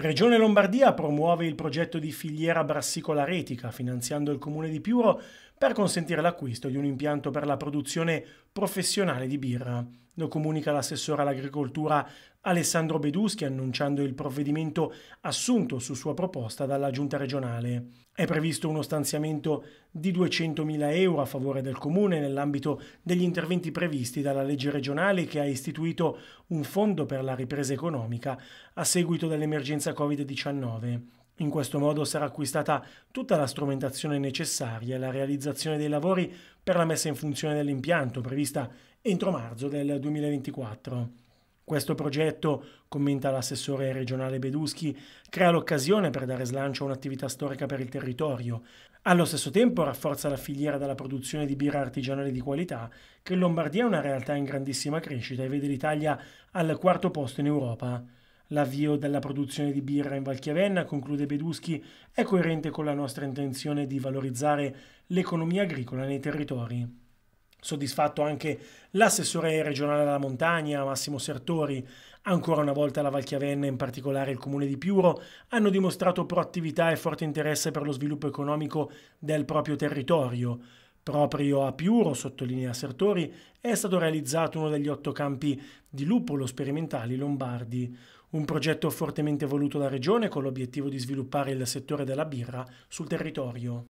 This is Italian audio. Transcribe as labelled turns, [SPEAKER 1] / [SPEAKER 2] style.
[SPEAKER 1] Regione Lombardia promuove il progetto di filiera brassicola retica, finanziando il comune di Piuro per consentire l'acquisto di un impianto per la produzione professionale di birra. Lo comunica l'assessore all'agricoltura Alessandro Beduschi annunciando il provvedimento assunto su sua proposta dalla giunta regionale. È previsto uno stanziamento di 200.000 euro a favore del comune nell'ambito degli interventi previsti dalla legge regionale che ha istituito un fondo per la ripresa economica a seguito dell'emergenza Covid-19. In questo modo sarà acquistata tutta la strumentazione necessaria alla realizzazione dei lavori per la messa in funzione dell'impianto prevista entro marzo del 2024. Questo progetto, commenta l'assessore regionale Beduschi, crea l'occasione per dare slancio a un'attività storica per il territorio. Allo stesso tempo rafforza la filiera della produzione di birra artigianale di qualità, che in Lombardia è una realtà in grandissima crescita e vede l'Italia al quarto posto in Europa. L'avvio della produzione di birra in Valchiavenna, conclude Beduschi, è coerente con la nostra intenzione di valorizzare l'economia agricola nei territori. Soddisfatto anche l'assessore regionale alla montagna Massimo Sertori. Ancora una volta la Valchiavenna e in particolare il comune di Piuro hanno dimostrato proattività e forte interesse per lo sviluppo economico del proprio territorio. Proprio a Piuro, sottolinea Sertori, è stato realizzato uno degli otto campi di lupolo sperimentali lombardi, un progetto fortemente voluto da Regione con l'obiettivo di sviluppare il settore della birra sul territorio.